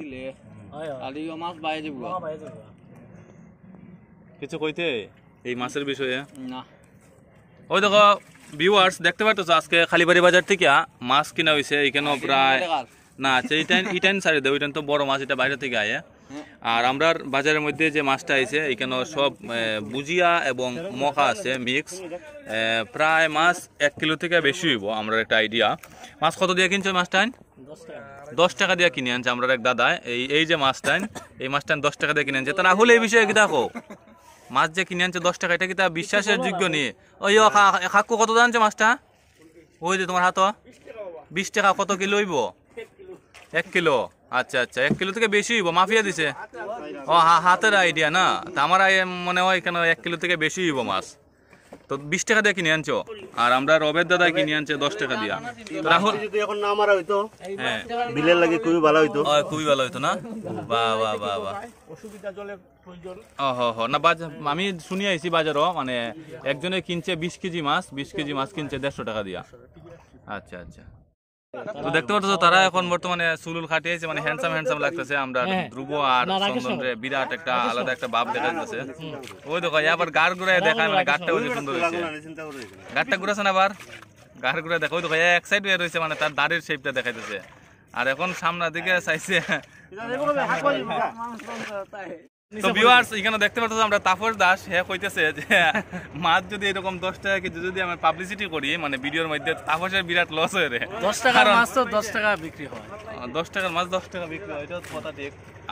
কিছু কইতে এই মাছের বিষয়ে না ওই দেখো ভিউয়ার্স দেখতে পারতো আজকে খালিবাড়ি বাজার থেকে মাছ কিনা হয়েছে এখানেও প্রায় না আচ্ছা দেবো তো বড় মাছ এটা বাইরে থেকে আয় হ্যাঁ? হ্যাঁ। আর আমরার বাজারের মধ্যে যে মাছটা আছে এখানে সব বুজিয়া এবং মকা আছে মিক্স প্রায় মাছ এক কিলো থেকে বেশি হইব আমরা একটা আইডিয়া মাছ কত দিয়ে কিনছো মাছটা দশ টাকা দিয়ে কিনে আনছে আমরা এক দাদা এই এই যে মাছ মাছটাইন এই মাছ মাছটাইন দশ টাকা দিয়ে কিনে আনছে তা রাহুল এই বিষয়ে কি দেখো মাছ যে কিনে আনছে দশ টাকা এটা কি তা বিশ্বাসের যোগ্য নিয়ে ওই খাক্কু কত আনছে মাছটা ওই যে তোমার হাত বিশ টাকা কত কিলো হইব এক কিলো আচ্ছা আচ্ছা এক কিলো থেকে বেশি হইব মাফিয়া দিছে ও হাতের আইডিয়া না তা আমার মনে হয় কেন এক কিলো থেকে বেশি হইব মাছ তো বিশ টাকা দিয়ে কিনে আনছো আর আমরা রবের দাদা কিনে আনছে দশ টাকা দিয়া রাহুল এখন না মারা হইতো হ্যাঁ বিলের লাগে খুবই ভালো হইতো খুবই ভালো হইতো না বাহ না বাজার আমি শুনি আইছি বাজারও মানে একজনে কিনছে বিশ কেজি মাছ বিশ কেজি মাছ কিনছে দেড়শো টাকা দিয়া আচ্ছা আচ্ছা তো দেখতে পাচ্ছ তারা এখন বর্তমানে সুলুল খাটিয়েছে মানে হ্যান্ডসাম হ্যান্ডসাম লাগতেছে আমরা ধ্রুব আর চন্দন বিরাট একটা আলাদা একটা বাপ দেখা ওই দেখো আবার গাড় ঘুরায় দেখায় মানে গাড়টা ওই সুন্দর হয়েছে গাড়টা ঘুরাছে না আবার গাড় ঘুরায় দেখো ওই দেখো এক সাইড হয়ে রয়েছে মানে তার দাড়ির শেপটা দেখাইতেছে আর এখন সামনের দিকে চাইছে তো ভিউয়ার্স এখানে দেখতে পাচ্ছ আমরা তাপস দাস হ্যাঁ কইতেছে যে মাছ যদি এরকম দশ টাকা কেজি যদি আমরা পাবলিসিটি করি মানে ভিডিওর মধ্যে বিরাট লস হয়ে রে দশ টাকার মাছ তো দশ টাকা বিক্রি হয় দশ টাকার মাছ দশ টাকা বিক্রি হয় এটা কথা ঠিক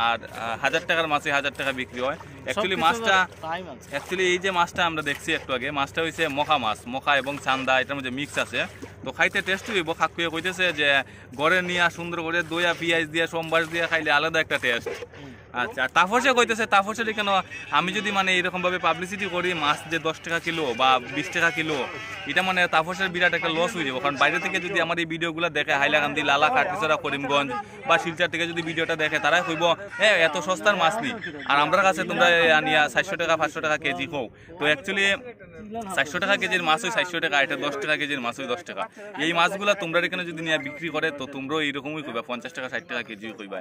আর হাজার টাকার মাছে হাজার টাকা বিক্রি হয় অ্যাকচুয়ালি মাছটা অ্যাকচুয়ালি এই যে মাছটা আমরা দেখছি একটু আগে মাছটা হয়েছে মখা মাছ মখা এবং চান্দা এটার মধ্যে মিক্স আছে তো খাইতে টেস্ট হইব খাকুয়ে কইতেছে যে গড়ে নিয়ে সুন্দর করে দইয়া পিঁয়াজ দিয়ে সোমবার দিয়ে খাইলে আলাদা একটা টেস্ট আচ্ছা তাফসে কইতেছে তাপসে কেন আমি যদি মানে ভাবে পাবলিসিটি করি মাছ যে দশ টাকা কিলো বা বিশ টাকা কিলো এটা মানে তাপসের বিরাট একটা লস হয়ে যাবে কারণ বাইরে থেকে যদি আমার এই ভিডিওগুলো দেখে হাইলাকান্দি লালা কাটিছড়া করিমগঞ্জ বা শিলচর থেকে যদি ভিডিওটা দেখে তারাই কইব হ্যাঁ এত সস্তার মাছ নি আর আমরা কাছে তোমরা আনিয়া চারশো টাকা পাঁচশো টাকা কেজি হোক তো অ্যাকচুয়ালি চারশো টাকা কেজির মাছ ওই চারশো টাকা এটা দশ টাকা কেজির মাছ ওই দশ টাকা এই মাছগুলো তোমরা এখানে যদি নিয়ে বিক্রি করে তো তোমরাও এইরকমই কইবা পঞ্চাশ টাকা ষাট টাকা কেজি কইবা